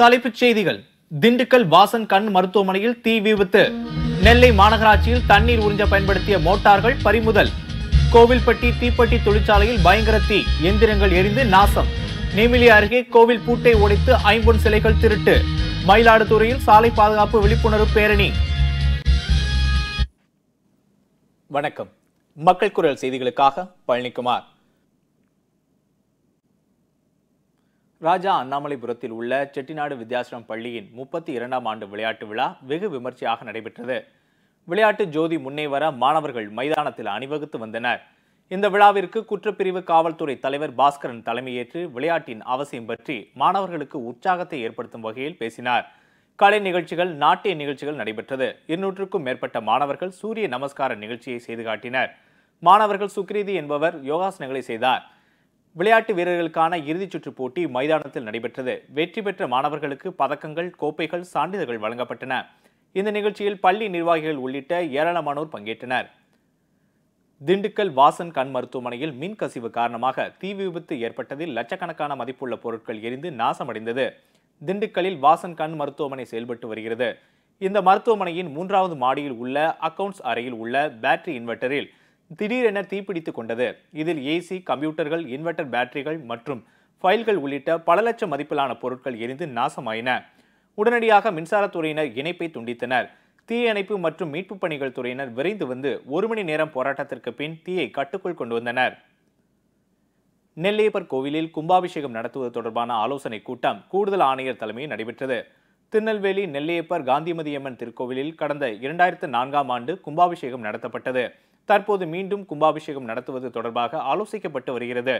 தலைப்புச் செய்திகள் திண்டுக்கல் வாசன் கண் மருத்துவமனையில் தீ விபத்து நெல்லை மாநகராட்சியில் தண்ணீர் உறிஞ்ச பயன்படுத்திய மோட்டார்கள் பறிமுதல் கோவில்பட்டி தீப்பெட்டி தொழிற்சாலையில் பயங்கர தீ எந்திரங்கள் எரிந்து நாசம் நெமிலி அருகே கோவில் பூட்டை உடைத்து ஐம்பொன் சிலைகள் திருட்டு மயிலாடுதுறையில் சாலை பாதுகாப்பு விழிப்புணர்வு பேரணி வணக்கம் மக்கள் குரல் செய்திகளுக்காக பழனிக்குமார் ராஜா அண்ணாமலைபுரத்தில் உள்ள செட்டிநாடு வித்யாசிரம் பள்ளியின் முப்பத்தி இரண்டாம் ஆண்டு விளையாட்டு விழா வெகு விமர்சையாக நடைபெற்றது விளையாட்டு ஜோதி முன்னே வர மாணவர்கள் மைதானத்தில் அணிவகுத்து வந்தனர் இந்த விழாவிற்கு குற்றப்பிரிவு காவல்துறை தலைவர் பாஸ்கரன் தலைமையேற்று விளையாட்டின் அவசியம் பற்றி மாணவர்களுக்கு உற்சாகத்தை ஏற்படுத்தும் வகையில் பேசினார் கலை நிகழ்ச்சிகள் நாட்டிய நிகழ்ச்சிகள் நடைபெற்றது இருநூற்றுக்கும் மேற்பட்ட மாணவர்கள் சூரிய நமஸ்கார நிகழ்ச்சியை செய்து காட்டினர் மாணவர்கள் சுக்ரீதி என்பவர் யோகாசனங்களை செய்தார் விளையாட்டு வீரர்களுக்கான சுற்று போட்டி மைதானத்தில் நடைபெற்றது வெற்றி பெற்ற மாணவர்களுக்கு பதக்கங்கள் கோப்பைகள் சான்றிதழ்கள் வழங்கப்பட்டன இந்த நிகழ்ச்சியில் பள்ளி நிர்வாகிகள் உள்ளிட்ட ஏராளமானோர் பங்கேற்றனர் திண்டுக்கல் வாசன் கண் மருத்துவமனையில் மின் கசிவு காரணமாக தீ விபத்து ஏற்பட்டதில் லட்சக்கணக்கான மதிப்புள்ள பொருட்கள் எரிந்து நாசமடைந்தது திண்டுக்கல்லில் வாசன் கண் மருத்துவமனை செயல்பட்டு வருகிறது இந்த மருத்துவமனையின் மூன்றாவது மாடியில் உள்ள அக்கவுண்ட்ஸ் அறையில் உள்ள பேட்டரி இன்வெர்ட்டரில் திடீரென தீப்பிடித்து கொண்டது இதில் ஏசி கம்ப்யூட்டர்கள் இன்வெர்டர் பேட்டரிகள் மற்றும் ஃபைல்கள் உள்ளிட்ட பல லட்சம் மதிப்பிலான பொருட்கள் எரிந்து நாசமாயின உடனடியாக மின்சாரத்துறையினர் இணைப்பை துண்டித்தனர் தீயணைப்பு மற்றும் மீட்புப் பணிகள் துறையினர் விரைந்து வந்து ஒரு மணி நேரம் போராட்டத்திற்கு பின் தீயை கட்டுக்குள் கொண்டு வந்தனர் நெல்லையப்பர் கோவிலில் கும்பாபிஷேகம் நடத்துவது தொடர்பான ஆலோசனைக் கூட்டம் கூடுதல் ஆணையர் தலைமையில் நடைபெற்றது திருநெல்வேலி நெல்லையப்பர் காந்திமதியம்மன் திருக்கோவிலில் கடந்த இரண்டாயிரத்து நான்காம் ஆண்டு கும்பாபிஷேகம் நடத்தப்பட்டது தற்போது மீண்டும் கும்பாபிஷேகம் நடத்துவது தொடர்பாக ஆலோசிக்கப்பட்டு வருகிறது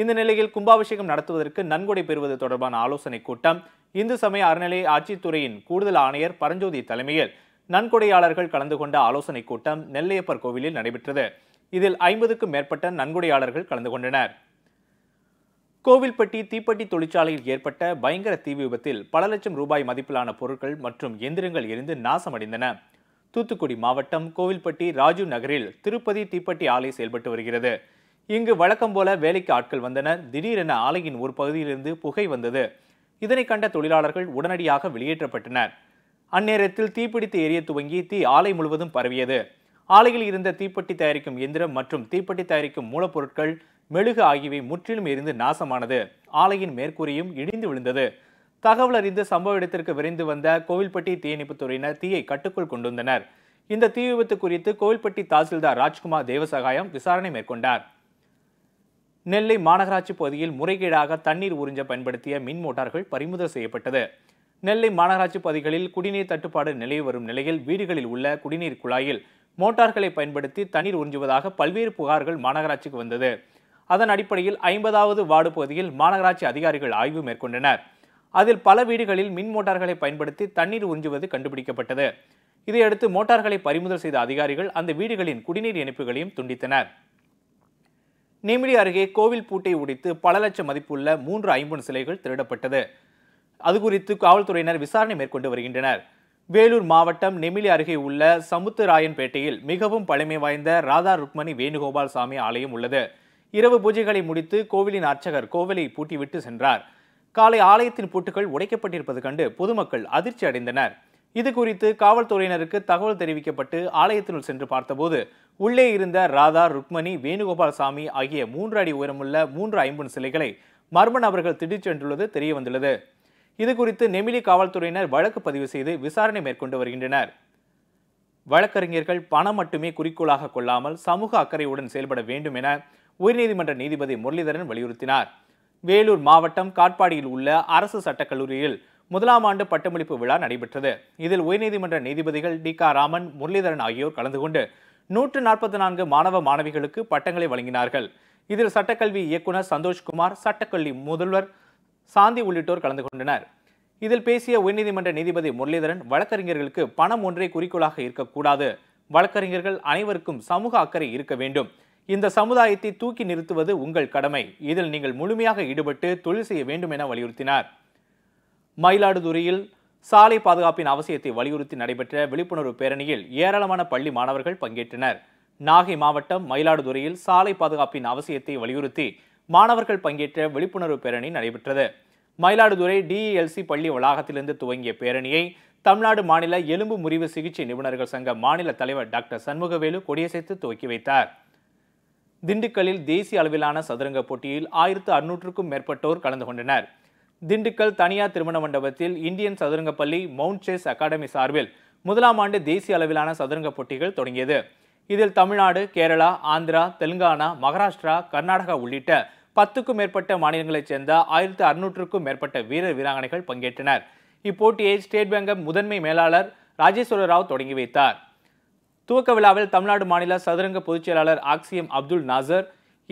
இந்த நிலையில் கும்பாபிஷேகம் நடத்துவதற்கு நன்கொடை பெறுவது தொடர்பான ஆலோசனைக் கூட்டம் இந்து சமய அறநிலைய ஆட்சித்துறையின் கூடுதல் ஆணையர் பரஞ்சோதி தலைமையில் நன்கொடையாளர்கள் கலந்து கொண்ட ஆலோசனைக் கூட்டம் நெல்லையப்பர் கோவிலில் நடைபெற்றது இதில் ஐம்பதுக்கும் மேற்பட்ட நன்கொடையாளர்கள் கலந்து கொண்டனர் கோவில்பட்டி தீப்பெட்டி தொழிற்சாலையில் ஏற்பட்ட பயங்கர தீ விபத்தில் பல லட்சம் ரூபாய் மதிப்பிலான பொருட்கள் மற்றும் எந்திரங்கள் எரிந்து நாசமடைந்தன தூத்துக்குடி மாவட்டம் கோவில்பட்டி ராஜு நகரில் திருப்பதி தீப்பெட்டி ஆலை செயல்பட்டு வருகிறது இங்கு வழக்கம் போல வேலைக்கு ஆட்கள் வந்தன திடீரென ஆலையின் ஒரு பகுதியிலிருந்து புகை வந்தது இதனை கண்ட தொழிலாளர்கள் உடனடியாக வெளியேற்றப்பட்டனர் அந்நேரத்தில் தீப்பிடித்து எரிய துவங்கி தீ ஆலை முழுவதும் பரவியது ஆலையில் இருந்த தீப்பெட்டி தயாரிக்கும் எந்திரம் மற்றும் தீப்பெட்டி தயாரிக்கும் மூலப்பொருட்கள் மெழுகு ஆகியவை முற்றிலும் எரிந்து நாசமானது ஆலையின் மேற்கூரையும் இடிந்து விழுந்தது தகவல் அறிந்து சம்பவ இடத்திற்கு விரைந்து வந்த கோவில்பட்டி தீயணைப்புத்துறையினர் தீயை கட்டுக்குள் கொண்டு வந்தனர் இந்த தீ விபத்து குறித்து கோவில்பட்டி தாசில்தார் ராஜ்குமார் தேவசகாயம் விசாரணை மேற்கொண்டார் நெல்லை மாநகராட்சி பகுதியில் முறைகேடாக தண்ணீர் உறிஞ்ச பயன்படுத்திய மின் மோட்டார்கள் பறிமுதல் செய்யப்பட்டது நெல்லை மாநகராட்சி பகுதிகளில் குடிநீர் தட்டுப்பாடு நிலவி வரும் நிலையில் வீடுகளில் உள்ள குடிநீர் குழாயில் மோட்டார்களை பயன்படுத்தி தண்ணீர் உறிஞ்சுவதாக பல்வேறு புகார்கள் மாநகராட்சிக்கு வந்தது அதன் அடிப்படையில் ஐம்பதாவது வார்டு பகுதியில் மாநகராட்சி அதிகாரிகள் ஆய்வு மேற்கொண்டனர் அதில் பல வீடுகளில் மின் மோட்டார்களை பயன்படுத்தி தண்ணீர் உறிஞ்சுவது கண்டுபிடிக்கப்பட்டது இதையடுத்து மோட்டார்களை பறிமுதல் செய்த அதிகாரிகள் அந்த வீடுகளின் குடிநீர் இணைப்புகளையும் துண்டித்தனர் நெமிலி அருகே கோவில் பூட்டை உடைத்து பல லட்சம் மதிப்புள்ள மூன்று ஐம்பொன் சிலைகள் திருடப்பட்டது அது குறித்து காவல்துறையினர் விசாரணை மேற்கொண்டு வருகின்றனர் வேலூர் மாவட்டம் நெமிலி அருகே உள்ள சமுத்துராயன்பேட்டையில் மிகவும் பழமை வாய்ந்த ராதா ருக்மணி வேணுகோபால் சாமி ஆலயம் உள்ளது இரவு பூஜைகளை முடித்து கோவிலின் அர்ச்சகர் கோவிலை பூட்டிவிட்டு சென்றார் காலை ஆலயத்தின் பூட்டுகள் உடைக்கப்பட்டிருப்பது கண்டு பொதுமக்கள் அதிர்ச்சி அடைந்தனர் இது குறித்து காவல்துறையினருக்கு தகவல் தெரிவிக்கப்பட்டு ஆலயத்தினுள் சென்று பார்த்தபோது உள்ளே இருந்த ராதா ருக்மணி வேணுகோபால் சாமி ஆகிய மூன்று அடி உயரமுள்ள மூன்று ஐம்பன் சிலைகளை மர்ம நபர்கள் திடீர் சென்றுள்ளது தெரிய வந்துள்ளது இது குறித்து நெமிலி காவல்துறையினர் வழக்கு பதிவு செய்து விசாரணை மேற்கொண்டு வருகின்றனர் வழக்கறிஞர்கள் பணம் மட்டுமே குறிக்கோளாக கொள்ளாமல் சமூக அக்கறையுடன் செயல்பட வேண்டும் என உயர்நீதிமன்ற நீதிபதி முரளிதரன் வலியுறுத்தினார் வேலூர் மாவட்டம் காட்பாடியில் உள்ள அரசு சட்டக்கல்லூரியில் முதலாம் ஆண்டு பட்டமளிப்பு விழா நடைபெற்றது இதில் உயர்நீதிமன்ற நீதிபதிகள் டி கா ராமன் முரளிதரன் ஆகியோர் கலந்து கொண்டு நூற்று நாற்பத்தி நான்கு மாணவ மாணவிகளுக்கு பட்டங்களை வழங்கினார்கள் இதில் சட்டக்கல்வி இயக்குனர் சந்தோஷ்குமார் சட்டக்கல்வி முதல்வர் சாந்தி உள்ளிட்டோர் கலந்து கொண்டனர் இதில் பேசிய உயர்நீதிமன்ற நீதிபதி முரளிதரன் வழக்கறிஞர்களுக்கு பணம் ஒன்றே குறிக்கோளாக இருக்கக்கூடாது வழக்கறிஞர்கள் அனைவருக்கும் சமூக அக்கறை இருக்க வேண்டும் இந்த சமுதாயத்தை தூக்கி நிறுத்துவது உங்கள் கடமை இதில் நீங்கள் முழுமையாக ஈடுபட்டு தொழில் செய்ய வேண்டும் என வலியுறுத்தினார் மயிலாடுதுறையில் சாலை பாதுகாப்பின் அவசியத்தை வலியுறுத்தி நடைபெற்ற விழிப்புணர்வு பேரணியில் ஏராளமான பள்ளி மாணவர்கள் பங்கேற்றனர் நாகை மாவட்டம் மயிலாடுதுறையில் சாலை பாதுகாப்பின் அவசியத்தை வலியுறுத்தி மாணவர்கள் பங்கேற்ற விழிப்புணர்வு பேரணி நடைபெற்றது மயிலாடுதுறை டிஇஎல்சி பள்ளி வளாகத்திலிருந்து துவங்கிய பேரணியை தமிழ்நாடு மாநில எலும்பு முறிவு சிகிச்சை நிபுணர்கள் சங்க மாநில தலைவர் டாக்டர் சண்முகவேலு கொடியசைத்து துவக்கி வைத்தார் திண்டுக்கல்லில் தேசிய அளவிலான சதுரங்க போட்டியில் ஆயிரத்து அறுநூற்றுக்கும் மேற்பட்டோர் கலந்து கொண்டனர் திண்டுக்கல் தனியார் திருமண மண்டபத்தில் இந்தியன் சதுரங்க பள்ளி மவுண்ட் செஸ் அகாடமி சார்பில் முதலாம் ஆண்டு தேசிய அளவிலான சதுரங்க போட்டிகள் தொடங்கியது இதில் தமிழ்நாடு கேரளா ஆந்திரா தெலுங்கானா மகாராஷ்டிரா கர்நாடகா உள்ளிட்ட பத்துக்கும் மேற்பட்ட மாநிலங்களைச் சேர்ந்த ஆயிரத்து அறுநூற்றுக்கும் மேற்பட்ட வீரர் வீராங்கனைகள் பங்கேற்றனர் இப்போட்டியை ஸ்டேட் பேங்க் முதன்மை மேலாளர் ராஜேஸ்வர ராவ் தொடங்கி வைத்தார் துவக்க விழாவில் தமிழ்நாடு மாநில சதுரங்க பொதுச்செயலாளர் ஆக்சியம் அப்துல் நாசர்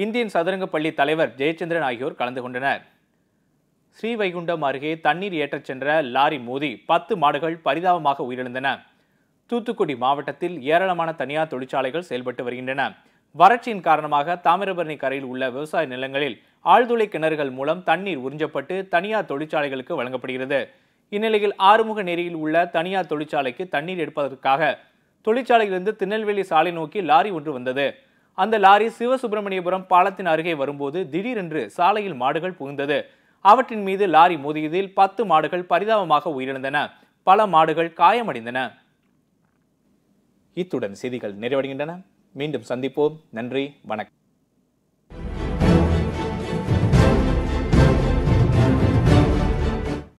இந்தியன் சதுரங்க பள்ளி தலைவர் ஜெயச்சந்திரன் ஆகியோர் கலந்து கொண்டனர் ஸ்ரீவைகுண்டம் அருகே தண்ணீர் ஏற்றச் சென்ற லாரி மோதி பத்து மாடுகள் பரிதாபமாக உயிரிழந்தன தூத்துக்குடி மாவட்டத்தில் ஏராளமான தனியார் தொழிற்சாலைகள் செயல்பட்டு வருகின்றன வறட்சியின் காரணமாக தாமிரபரணி கரையில் உள்ள விவசாய நிலங்களில் ஆழ்துளை கிணறுகள் மூலம் தண்ணீர் உறிஞ்சப்பட்டு தனியார் தொழிற்சாலைகளுக்கு வழங்கப்படுகிறது இந்நிலையில் ஆறுமுக நெறியில் உள்ள தனியார் தொழிற்சாலைக்கு தண்ணீர் எடுப்பதற்காக தொழிற்சாலையிலிருந்து திருநெல்வேலி சாலை நோக்கி லாரி ஒன்று வந்தது அந்த லாரி சிவசுப்பிரமணியபுரம் பாலத்தின் அருகே வரும்போது திடீரென்று சாலையில் மாடுகள் புகுந்தது அவற்றின் மீது லாரி மோதியதில் பத்து மாடுகள் பரிதாபமாக உயிரிழந்தன பல மாடுகள் காயமடைந்தன இத்துடன் செய்திகள் நிறைவடைகின்றன மீண்டும் சந்திப்போம் நன்றி வணக்கம்